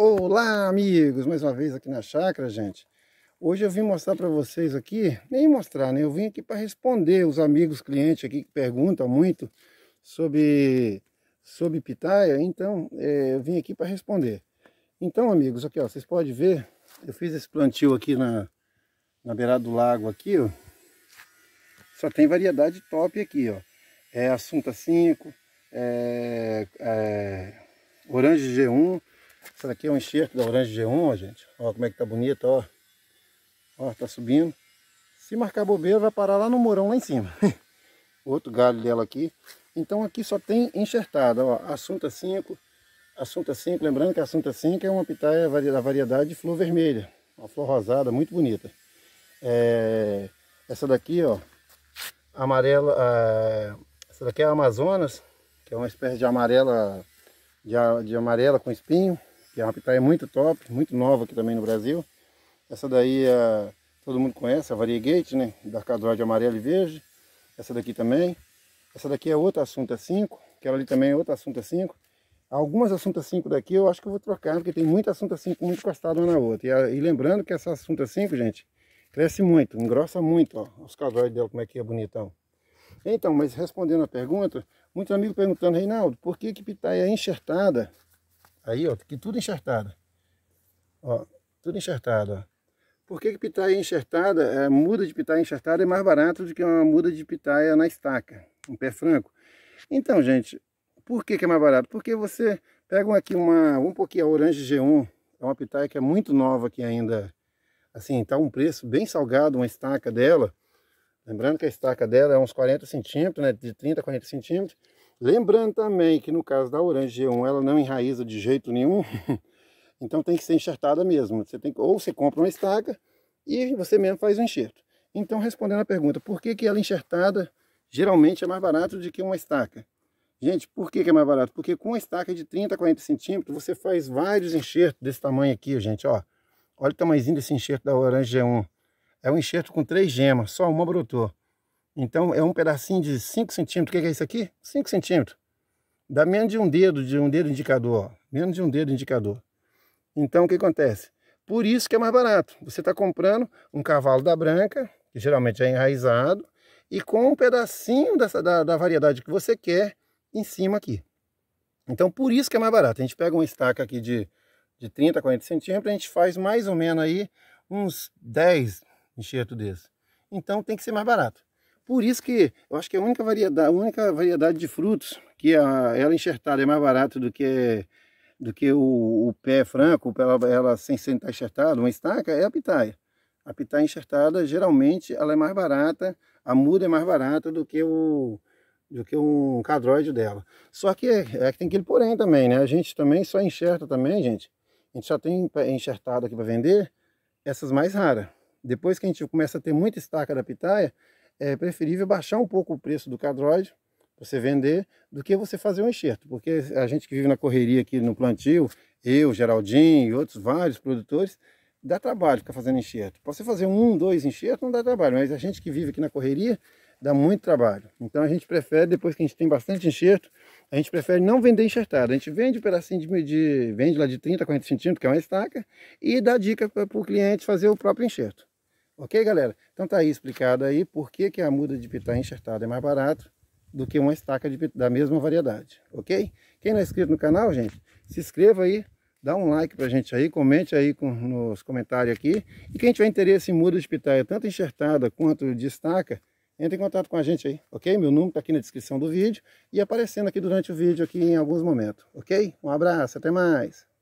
Olá amigos, mais uma vez aqui na chácara, gente. Hoje eu vim mostrar para vocês aqui, nem mostrar, né? Eu vim aqui para responder os amigos clientes aqui que perguntam muito sobre sobre pitaia, então é, eu vim aqui para responder. Então, amigos, aqui ó, vocês podem ver, eu fiz esse plantio aqui na na beirada do lago aqui, ó. Só tem variedade top aqui, ó. É Assunta 5, é, é Orange G1, essa daqui é um enxerto da Orange G1, ó, gente. Ó como é que tá bonita, ó. Ó, tá subindo. Se marcar bobeira, vai parar lá no morão lá em cima. Outro galho dela aqui. Então aqui só tem enxertada, ó. Assunta 5. Assunta 5, lembrando que a Assunta 5 é uma pitaia da variedade de flor vermelha. Uma flor rosada, muito bonita. É... Essa daqui, ó. Amarela... É... Essa daqui é a Amazonas, que é uma espécie de amarela, de, de amarela com espinho que é uma pitaia muito top, muito nova aqui também no Brasil. Essa daí é, todo mundo conhece, a Variegate, né? Da cadróide amarelo e verde. Essa daqui também. Essa daqui é outra Assunta 5, é aquela ali também é outra Assunta 5. É Algumas Assunta 5 é daqui eu acho que eu vou trocar, porque tem muita Assunta 5 muito encostada uma na outra. E, e, lembrando que essa Assunta 5, gente, cresce muito, engrossa muito, ó. Os cadróides dela, como é que é bonitão. Então, mas respondendo a pergunta, muitos amigos perguntando, Reinaldo, por que que pitaia enxertada Aí, ó, que tudo enxertado, Ó, tudo enxertado. Por que, que pitaia enxertada, é, muda de pitaia enxertada é mais barato do que uma muda de pitaia na estaca, um pé franco? Então, gente, por que, que é mais barato? Porque você pega aqui uma, um pouquinho a Orange G1, é uma pitaia que é muito nova aqui ainda, assim, tá um preço bem salgado uma estaca dela, lembrando que a estaca dela é uns 40 centímetros, né, de 30 a 40 centímetros, Lembrando também que no caso da Orange G1 ela não enraiza de jeito nenhum, então tem que ser enxertada mesmo. Você tem, ou você compra uma estaca e você mesmo faz o enxerto. Então respondendo a pergunta, por que, que ela é enxertada geralmente é mais barato do que uma estaca? Gente, por que, que é mais barato? Porque com uma estaca de 30 a 40 centímetros você faz vários enxertos desse tamanho aqui, gente, ó. Olha o tamanhozinho desse enxerto da Orange G1. É um enxerto com três gemas, só uma brotou. Então é um pedacinho de 5 centímetros. O que é isso aqui? 5 centímetros. Dá menos de um dedo, de um dedo indicador. Ó. Menos de um dedo indicador. Então o que acontece? Por isso que é mais barato. Você está comprando um cavalo da branca, que geralmente é enraizado, e com um pedacinho dessa, da, da variedade que você quer em cima aqui. Então por isso que é mais barato. A gente pega uma estaca aqui de, de 30 40 centímetros, a gente faz mais ou menos aí uns 10 enxerto desses. Então tem que ser mais barato. Por isso que eu acho que a única variedade, a única variedade de frutos que a, ela enxertada é mais barata do que do que o, o pé franco, ela, ela sem sentar enxertada, uma estaca, é a pitaia. A pitaia enxertada, geralmente, ela é mais barata, a muda é mais barata do que o do que um cadróide dela. Só que é, é que tem aquele porém também, né? A gente também só enxerta também, gente. A gente só tem enxertado aqui para vender essas mais raras. Depois que a gente começa a ter muita estaca da pitaia, é preferível baixar um pouco o preço do cadroide, você vender, do que você fazer um enxerto, porque a gente que vive na correria aqui no plantio, eu, Geraldinho e outros vários produtores, dá trabalho ficar fazendo enxerto. Para você fazer um, dois enxertos não dá trabalho, mas a gente que vive aqui na correria dá muito trabalho. Então a gente prefere, depois que a gente tem bastante enxerto, a gente prefere não vender enxertado. A gente vende um pedacinho de, vende lá de 30 a 40 centímetros, que é uma estaca, e dá dica para o cliente fazer o próprio enxerto. Ok, galera? Então tá aí explicado aí por que, que a muda de pitá enxertada é mais barato do que uma estaca de, da mesma variedade, ok? Quem não é inscrito no canal, gente, se inscreva aí, dá um like pra gente aí, comente aí com, nos comentários aqui. E quem tiver interesse em muda de pitaia, tanto enxertada quanto de estaca, entre em contato com a gente aí, ok? Meu número tá aqui na descrição do vídeo e aparecendo aqui durante o vídeo aqui em alguns momentos, ok? Um abraço, até mais!